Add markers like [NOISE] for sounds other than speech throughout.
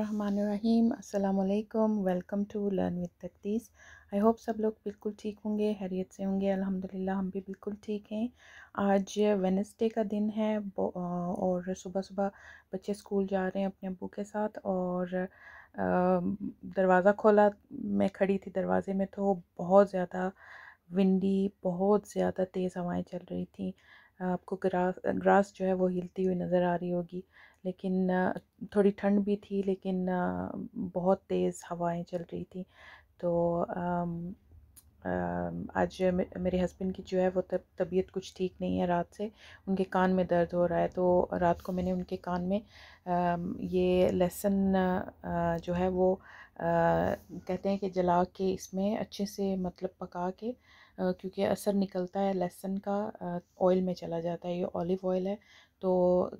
अस्सलाम वालेकुम welcome to learn with Taqdees I hope सब लोग बिल्कुल ठीक होंगे हैरियत से होंगे अल्हम्दुलिल्लाह हम भी बिल्कुल ठीक हैं आज वेनसडे का दिन है और सुबह सुबह बच्चे स्कूल जा रहे हैं अपने अबू के साथ और दरवाज़ा खोला मैं खड़ी थी दरवाज़े में तो बहुत ज़्यादा विंडी बहुत ज़्यादा तेज़ हवाएँ चल रही थी आपको ग्रास ग्रास जो है वो हिलती हुई नज़र आ रही होगी लेकिन थोड़ी ठंड भी थी लेकिन बहुत तेज़ हवाएं चल रही थी तो आज मेरे हस्बैंड की जो है वो तब तबीयत कुछ ठीक नहीं है रात से उनके कान में दर्द हो रहा है तो रात को मैंने उनके कान में ये लहसुन जो है वो कहते हैं कि जला के इसमें अच्छे से मतलब पका के क्योंकि असर निकलता है लहसन का ऑयल में चला जाता है ये ऑलिव ऑयल है तो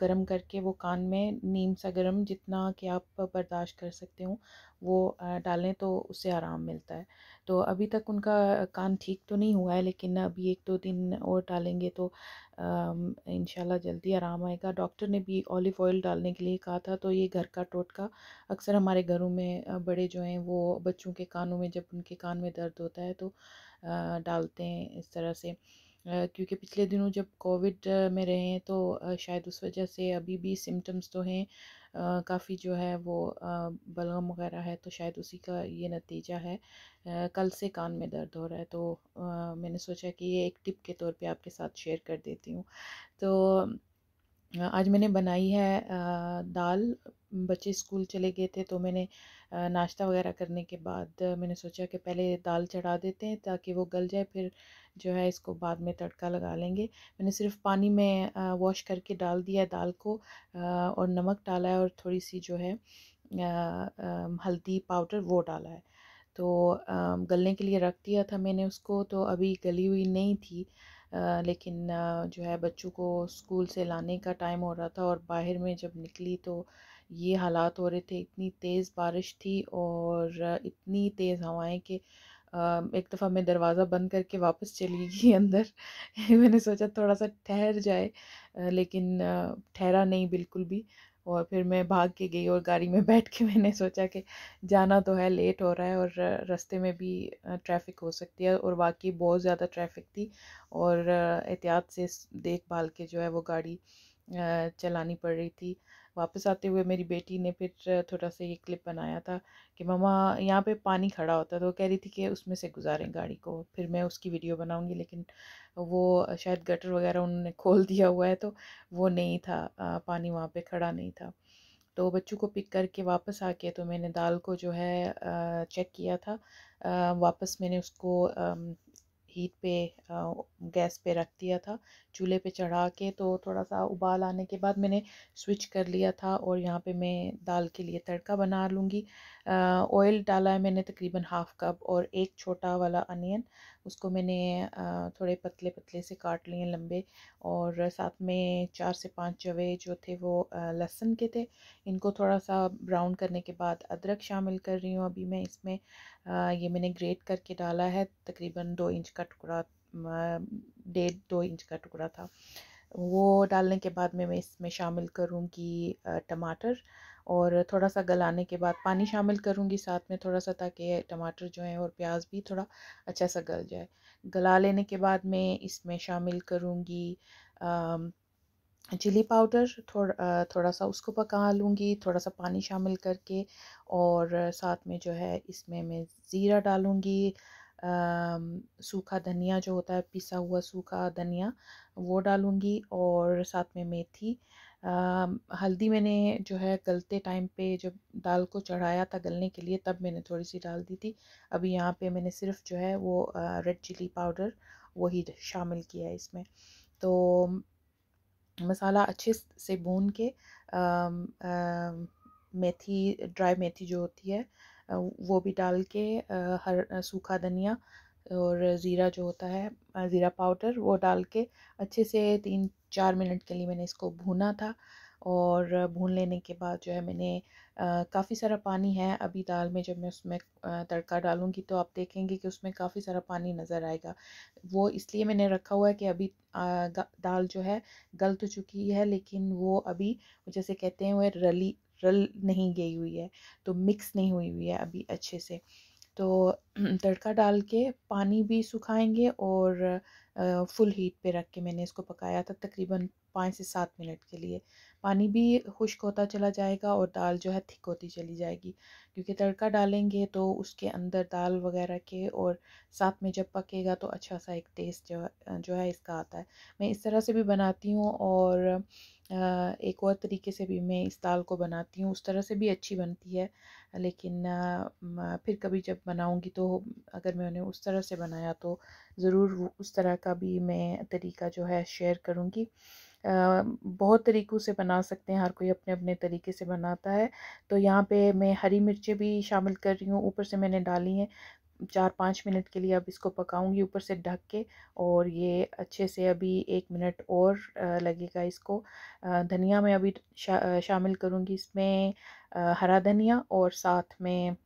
गर्म करके वो कान में नीम सा गर्म जितना कि आप बर्दाश्त कर सकते हो वो डालें तो उससे आराम मिलता है तो अभी तक उनका कान ठीक तो नहीं हुआ है लेकिन अभी एक दो दिन और डालेंगे तो इन जल्दी आराम आएगा डॉक्टर ने भी ऑलिव ऑयल डालने के लिए कहा था तो ये घर का टोटका अक्सर हमारे घरों में बड़े जो हैं वो बच्चों के कानों में जब उनके कान में दर्द होता है तो डालते हैं इस तरह से क्योंकि पिछले दिनों जब कोविड में रहे हैं तो शायद उस वजह से अभी भी सिम्टम्स तो हैं काफ़ी जो है वो बलगम वगैरह है तो शायद उसी का ये नतीजा है कल से कान में दर्द हो रहा है तो मैंने सोचा कि ये एक टिप के तौर पे आपके साथ शेयर कर देती हूँ तो आज मैंने बनाई है दाल बच्चे स्कूल चले गए थे तो मैंने नाश्ता वगैरह करने के बाद मैंने सोचा कि पहले दाल चढ़ा देते हैं ताकि वो गल जाए फिर जो है इसको बाद में तड़का लगा लेंगे मैंने सिर्फ पानी में वॉश करके डाल दिया दाल को और नमक डाला है और थोड़ी सी जो है हल्दी पाउडर वो डाला है तो गलने के लिए रख दिया था मैंने उसको तो अभी गली हुई नहीं थी आ, लेकिन जो है बच्चों को स्कूल से लाने का टाइम हो रहा था और बाहर में जब निकली तो ये हालात हो रहे थे इतनी तेज़ बारिश थी और इतनी तेज़ हवाएं कि एक दफ़ा मैं दरवाज़ा बंद करके वापस चली गई [LAUGHS] अंदर [LAUGHS] मैंने सोचा थोड़ा सा ठहर जाए लेकिन ठहरा नहीं बिल्कुल भी और फिर मैं भाग के गई और गाड़ी में बैठ के [LAUGHS] मैंने सोचा कि जाना तो है लेट हो रहा है और रास्ते में भी ट्रैफिक हो सकती है और वाकई बहुत ज़्यादा ट्रैफिक थी और एहतियात से देखभाल के जो है वो गाड़ी चलानी पड़ रही थी वापस आते हुए मेरी बेटी ने फिर थोड़ा सा ये क्लिप बनाया था कि ममा यहाँ पे पानी खड़ा होता तो वो कह रही थी कि उसमें से गुजारें गाड़ी को फिर मैं उसकी वीडियो बनाऊँगी लेकिन वो शायद गटर वगैरह उन्होंने खोल दिया हुआ है तो वो नहीं था पानी वहाँ पर खड़ा नहीं था तो बच्चों को पिक करके वापस आके तो मैंने दाल को जो है चेक किया था वापस मैंने उसको हीट पे गैस पे रख दिया था चूल्हे पे चढ़ा के तो थोड़ा सा उबाल आने के बाद मैंने स्विच कर लिया था और यहाँ पे मैं दाल के लिए तड़का बना लूँगी ऑयल डाला है मैंने तकरीबन हाफ़ कप और एक छोटा वाला अनियन उसको मैंने थोड़े पतले पतले से काट लिए लंबे और साथ में चार से पांच जवे जो थे वो लहसुन के थे इनको थोड़ा सा ब्राउन करने के बाद अदरक शामिल कर रही हूँ अभी मैं इसमें ये मैंने ग्रेट करके डाला है तकरीबन दो इंच का टुकड़ा डेढ़ दो इंच का टुकड़ा था वो डालने के बाद में मैं इसमें शामिल करूँगी टमाटर और थोड़ा सा गलाने के बाद पानी शामिल करूँगी साथ में थोड़ा सा ताकि टमाटर जो है और प्याज भी थोड़ा अच्छा सा गल जाए गला लेने के बाद मैं इसमें शामिल करूँगी चिली पाउडर थोड़ा थोड़ा सा उसको पका लूँगी थोड़ा सा पानी शामिल करके और साथ में जो है इसमें मैं ज़ीरा डालूँगी सूखा धनिया जो होता है पिसा हुआ सूखा धनिया वो डालूँगी और साथ में मेथी हल्दी मैंने जो है गलते टाइम पे जब दाल को चढ़ाया था गलने के लिए तब मैंने थोड़ी सी डाल दी थी अभी यहाँ पे मैंने सिर्फ जो है वो रेड चिली पाउडर वही शामिल किया है इसमें तो मसाला अच्छे से भून के आ, आ, मेथी ड्राई मेथी जो होती है वो भी डाल के हर सूखा धनिया और ज़ीरा जो होता है ज़ीरा पाउडर वो डाल के अच्छे से तीन चार मिनट के लिए मैंने इसको भूना था और भून लेने के बाद जो है मैंने काफ़ी सारा पानी है अभी दाल में जब मैं उसमें तड़का डालूंगी तो आप देखेंगे कि उसमें काफ़ी सारा पानी नज़र आएगा वो इसलिए मैंने रखा हुआ है कि अभी दाल जो है गल तो चुकी है लेकिन वो अभी जैसे कहते हैं वह रली रल नहीं गई हुई है तो मिक्स नहीं हुई हुई है अभी अच्छे से तो [CLEARS THROAT] तड़का डाल के पानी भी सुखाएंगे और फुल हीट पे रख के मैंने इसको पकाया था तकरीबन पाँच से सात मिनट के लिए पानी भी खुश्क होता चला जाएगा और दाल जो है थिक होती चली जाएगी क्योंकि तड़का डालेंगे तो उसके अंदर दाल वगैरह के और साथ में जब पकेगा तो अच्छा सा एक टेस्ट जो है इसका आता है मैं इस तरह से भी बनाती हूँ और एक और तरीके से भी मैं इस दाल को बनाती हूँ उस तरह से भी अच्छी बनती है लेकिन फिर कभी जब बनाऊँगी तो अगर मैं उन्हें उस तरह से बनाया तो ज़रूर उस तरह का भी मैं तरीका जो है शेयर करूँगी बहुत तरीक़ों से बना सकते हैं हर कोई अपने अपने तरीके से बनाता है तो यहाँ पे मैं हरी मिर्चें भी शामिल कर रही हूँ ऊपर से मैंने डाली हैं चार पाँच मिनट के लिए अब इसको पकाऊंगी ऊपर से ढक के और ये अच्छे से अभी एक मिनट और लगेगा इसको धनिया मैं अभी शा, शामिल करूँगी इसमें हरा धनिया और साथ में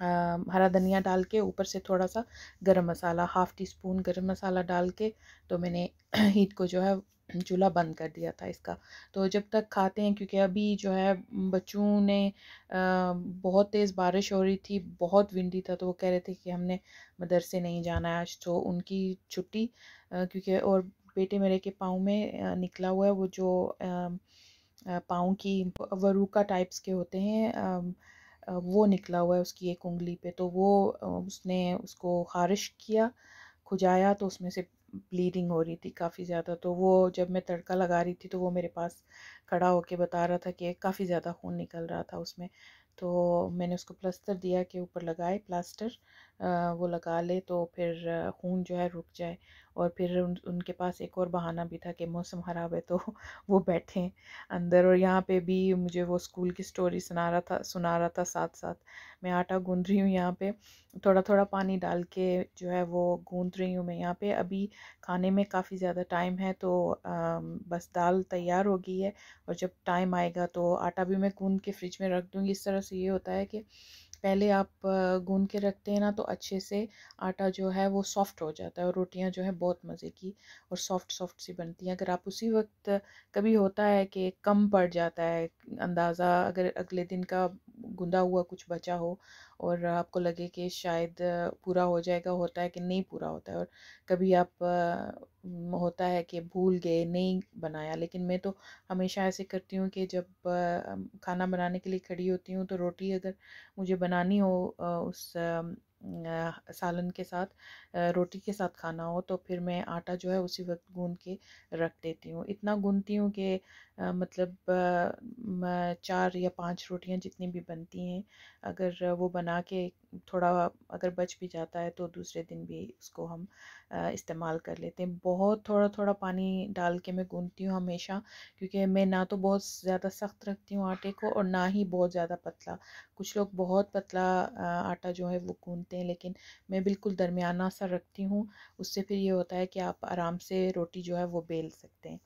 हरा धनिया डाल के ऊपर से थोड़ा सा गरम मसाला हाफ़ टी स्पून गर्म मसाला डाल के तो मैंने हीट [CLEARS THROAT] को जो है चूल्हा बंद कर दिया था इसका तो जब तक खाते हैं क्योंकि अभी जो है बच्चों ने बहुत तेज़ बारिश हो रही थी बहुत विंडी था तो वो कह रहे थे कि हमने मदरसे नहीं जाना है आज तो उनकी छुट्टी क्योंकि और बेटे मेरे के पाँव में निकला हुआ है वो जो पाँव की वरूका टाइप्स के होते हैं वो निकला हुआ है उसकी एक उंगली पे तो वो उसने उसको खारिश किया खुजाया तो उसमें से ब्लीडिंग हो रही थी काफ़ी ज़्यादा तो वो जब मैं तड़का लगा रही थी तो वो मेरे पास खड़ा होके बता रहा था कि काफ़ी ज़्यादा खून निकल रहा था उसमें तो मैंने उसको प्लस्तर दिया के ऊपर लगाए प्लास्टर वो लगा ले तो फिर खून जो है रुक जाए और फिर उन, उनके पास एक और बहाना भी था कि मौसम ख़राब है तो [LAUGHS] वो बैठें अंदर और यहाँ पे भी मुझे वो स्कूल की स्टोरी सुना रहा था सुना रहा था साथ साथ मैं आटा गूँध रही हूँ यहाँ पे थोड़ा थोड़ा पानी डाल के जो है वो गूँध रही हूँ मैं यहाँ पे अभी खाने में काफ़ी ज़्यादा टाइम है तो आ, बस दाल तैयार हो गई है और जब टाइम आएगा तो आटा भी मैं गूँध के फ्रिज में रख दूँगी इस तरह से ये होता है कि पहले आप गूंद के रखते हैं ना तो अच्छे से आटा जो है वो सॉफ़्ट हो जाता है और रोटियां जो है बहुत मज़े की और सॉफ़्ट सॉफ़्ट सी बनती हैं अगर आप उसी वक्त कभी होता है कि कम पड़ जाता है अंदाज़ा अगर अगले दिन का गूँधा हुआ कुछ बचा हो और आपको लगे कि शायद पूरा हो जाएगा होता है कि नहीं पूरा होता है और कभी आप होता है कि भूल गए नहीं बनाया लेकिन मैं तो हमेशा ऐसे करती हूँ कि जब खाना बनाने के लिए खड़ी होती हूँ तो रोटी अगर मुझे बनानी हो उस सालन के साथ रोटी के साथ खाना हो तो फिर मैं आटा जो है उसी वक्त गूंद के रख देती हूँ इतना गूंदती हूँ कि मतलब चार या पांच रोटियाँ जितनी भी बनती हैं अगर वो बना के थोड़ा अगर बच भी जाता है तो दूसरे दिन भी उसको हम इस्तेमाल कर लेते हैं बहुत थोड़ा थोड़ा पानी डाल के मैं गूंदती हूँ हमेशा क्योंकि मैं ना तो बहुत ज़्यादा सख्त रखती हूँ आटे को और ना ही बहुत ज़्यादा पतला कुछ लोग बहुत पतला आटा जो है वो गूँ खाते हैं लेकिन मैं बिल्कुल दरमियाना सा रखती हूँ उससे फिर ये होता है कि आप आराम से रोटी जो है वो बेल सकते हैं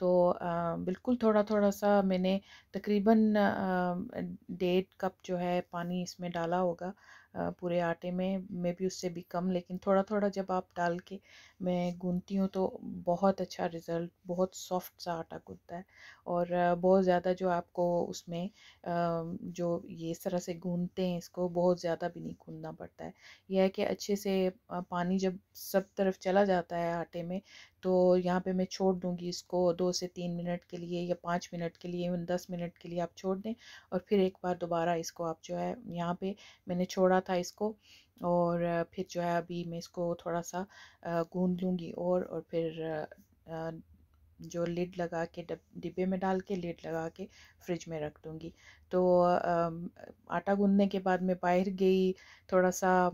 तो आ, बिल्कुल थोड़ा थोड़ा सा मैंने तकरीबन डेढ़ कप जो है पानी इसमें डाला होगा आ, पूरे आटे में मे भी उससे भी कम लेकिन थोड़ा थोड़ा जब आप डाल के मैं गूंथती हूँ तो बहुत अच्छा रिज़ल्ट बहुत सॉफ्ट सा आटा गूनता है और बहुत ज़्यादा जो आपको उसमें जो ये इस तरह से गूंदते हैं इसको बहुत ज़्यादा भी नहीं गूंदना पड़ता है यह है कि अच्छे से पानी जब सब तरफ चला जाता है आटे में तो यहाँ पे मैं छोड़ दूँगी इसको दो से तीन मिनट के लिए या पाँच मिनट के लिए इवन दस मिनट के लिए आप छोड़ दें और फिर एक बार दोबारा इसको आप जो है यहाँ पर मैंने छोड़ा था इसको और फिर जो है अभी मैं इसको थोड़ा सा गूँध लूँगी और और फिर जो लिड लगा के डिब्बे में डाल के लिड लगा के फ्रिज में रख दूँगी तो आटा गूंदने के बाद मैं बाहर गई थोड़ा सा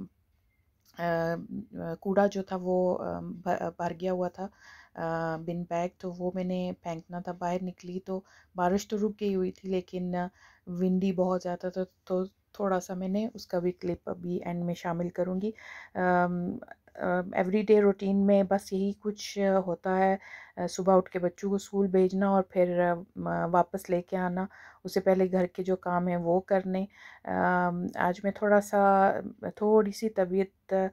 कूड़ा जो था वो भर गया हुआ था बिन बैग तो वो मैंने फेंकना था बाहर निकली तो बारिश तो रुक गई हुई थी लेकिन विंडी बहुत ज़्यादा था तो थोड़ा सा मैंने उसका भी क्लिप अभी एंड में शामिल करूँगी एवरीडे रूटीन में बस यही कुछ होता है सुबह उठ के बच्चों को स्कूल भेजना और फिर वापस लेके आना उससे पहले घर के जो काम हैं वो करने आज मैं थोड़ा सा थोड़ी सी तबीयत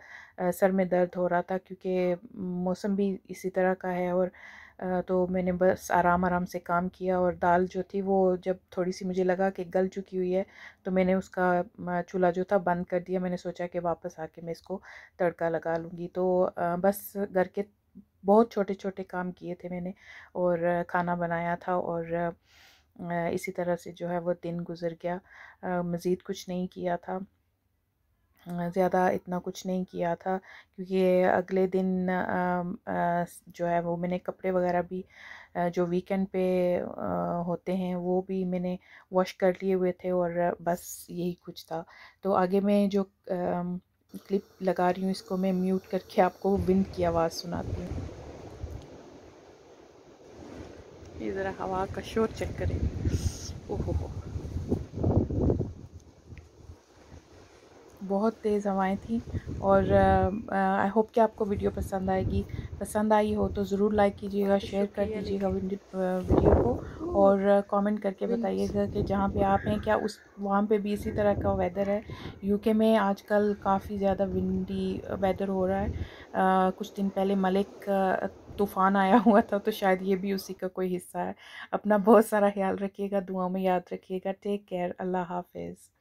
सर में दर्द हो रहा था क्योंकि मौसम भी इसी तरह का है और तो मैंने बस आराम आराम से काम किया और दाल जो थी वो जब थोड़ी सी मुझे लगा कि गल चुकी हुई है तो मैंने उसका चूल्हा जो था बंद कर दिया मैंने सोचा कि वापस आके मैं इसको तड़का लगा लूँगी तो बस घर के बहुत छोटे छोटे काम किए थे मैंने और खाना बनाया था और इसी तरह से जो है वो दिन गुज़र गया मज़ीद कुछ नहीं किया था ज़्यादा इतना कुछ नहीं किया था क्योंकि अगले दिन जो है वो मैंने कपड़े वगैरह भी जो वीकेंड पे होते हैं वो भी मैंने वॉश कर लिए हुए थे और बस यही कुछ था तो आगे मैं जो क्लिप लगा रही हूँ इसको मैं म्यूट करके आपको विंड की आवाज़ सुनाती हूँ ये ज़रा हवा का शोर चेक करें ओहो हो बहुत तेज़ हवाएं थी और आई होप कि आपको वीडियो पसंद आएगी पसंद आई हो तो ज़रूर लाइक कीजिएगा शेयर कर दीजिएगा वीडियो को और कमेंट करके बताइएगा कि जहाँ पे आप हैं क्या उस वहाँ पे भी इसी तरह का वेदर है यूके में आजकल काफ़ी ज़्यादा विंडी वेदर हो रहा है आ, कुछ दिन पहले मलिक तूफ़ान आया हुआ था तो शायद ये भी उसी का कोई हिस्सा है अपना बहुत सारा ख्याल रखिएगा दुआओं में याद रखिएगा टेक केयर अल्लाह हाफिज़